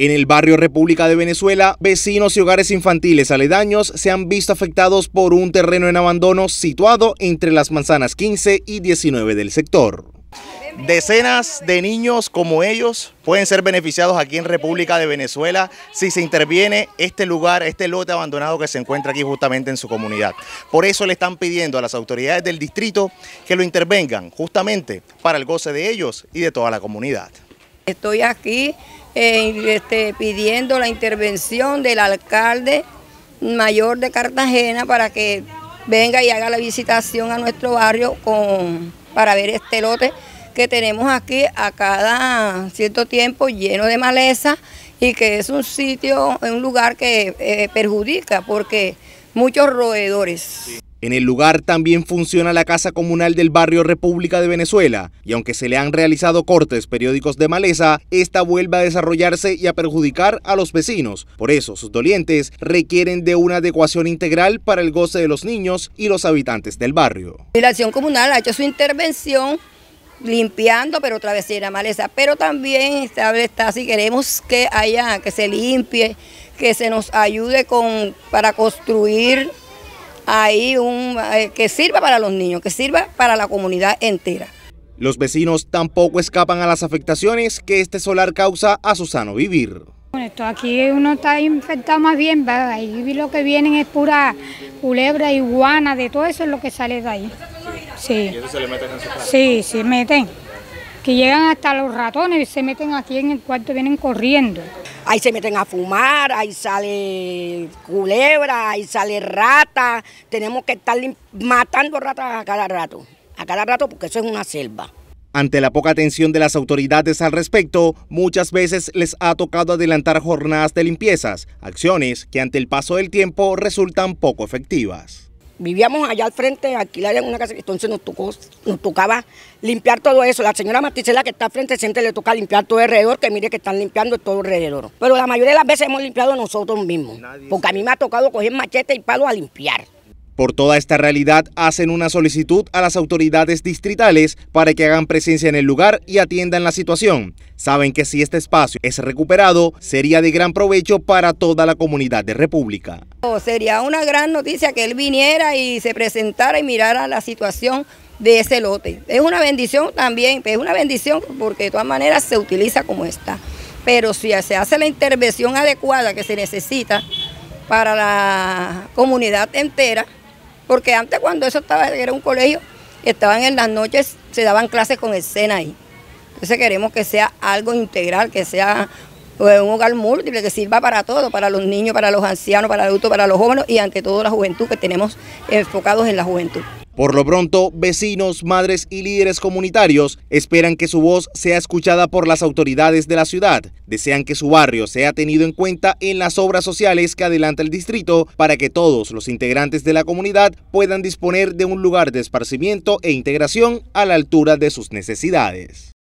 En el barrio República de Venezuela, vecinos y hogares infantiles aledaños se han visto afectados por un terreno en abandono situado entre las manzanas 15 y 19 del sector. Decenas de niños como ellos pueden ser beneficiados aquí en República de Venezuela si se interviene este lugar, este lote abandonado que se encuentra aquí justamente en su comunidad. Por eso le están pidiendo a las autoridades del distrito que lo intervengan justamente para el goce de ellos y de toda la comunidad. Estoy aquí eh, este, pidiendo la intervención del alcalde mayor de Cartagena para que venga y haga la visitación a nuestro barrio con, para ver este lote que tenemos aquí a cada cierto tiempo lleno de maleza y que es un sitio, un lugar que eh, perjudica porque muchos roedores. En el lugar también funciona la Casa Comunal del Barrio República de Venezuela, y aunque se le han realizado cortes periódicos de maleza, esta vuelve a desarrollarse y a perjudicar a los vecinos. Por eso, sus dolientes requieren de una adecuación integral para el goce de los niños y los habitantes del barrio. La acción comunal ha hecho su intervención limpiando, pero otra vez maleza, pero también estable está si queremos que haya, que se limpie, que se nos ayude con, para construir ahí un, eh, que sirva para los niños, que sirva para la comunidad entera. Los vecinos tampoco escapan a las afectaciones que este solar causa a Susano vivir. Bueno, esto aquí uno está infectado más bien, ahí lo que vienen es pura culebra, iguana, de todo eso es lo que sale de ahí. Sí. ¿Y se meten en Sí, se meten. Que llegan hasta los ratones y se meten aquí en el cuarto, vienen corriendo. Ahí se meten a fumar, ahí sale culebra, ahí sale rata. Tenemos que estar matando ratas a cada rato, a cada rato porque eso es una selva. Ante la poca atención de las autoridades al respecto, muchas veces les ha tocado adelantar jornadas de limpiezas, acciones que ante el paso del tiempo resultan poco efectivas vivíamos allá al frente, alquilar en una casa, entonces nos, tocó, nos tocaba limpiar todo eso. La señora Maticela que está al frente siempre le toca limpiar todo alrededor, que mire que están limpiando todo alrededor. Pero la mayoría de las veces hemos limpiado nosotros mismos, porque a mí me ha tocado coger machete y palo a limpiar. Por toda esta realidad hacen una solicitud a las autoridades distritales para que hagan presencia en el lugar y atiendan la situación. Saben que si este espacio es recuperado, sería de gran provecho para toda la comunidad de República. Oh, sería una gran noticia que él viniera y se presentara y mirara la situación de ese lote. Es una bendición también, es una bendición porque de todas maneras se utiliza como está. Pero si se hace la intervención adecuada que se necesita para la comunidad entera, porque antes cuando eso estaba, era un colegio, estaban en las noches, se daban clases con escena ahí. Entonces queremos que sea algo integral, que sea pues, un hogar múltiple, que sirva para todo, para los niños, para los ancianos, para los adultos, para los jóvenes y ante todo la juventud, que tenemos enfocados en la juventud. Por lo pronto, vecinos, madres y líderes comunitarios esperan que su voz sea escuchada por las autoridades de la ciudad. Desean que su barrio sea tenido en cuenta en las obras sociales que adelanta el distrito para que todos los integrantes de la comunidad puedan disponer de un lugar de esparcimiento e integración a la altura de sus necesidades.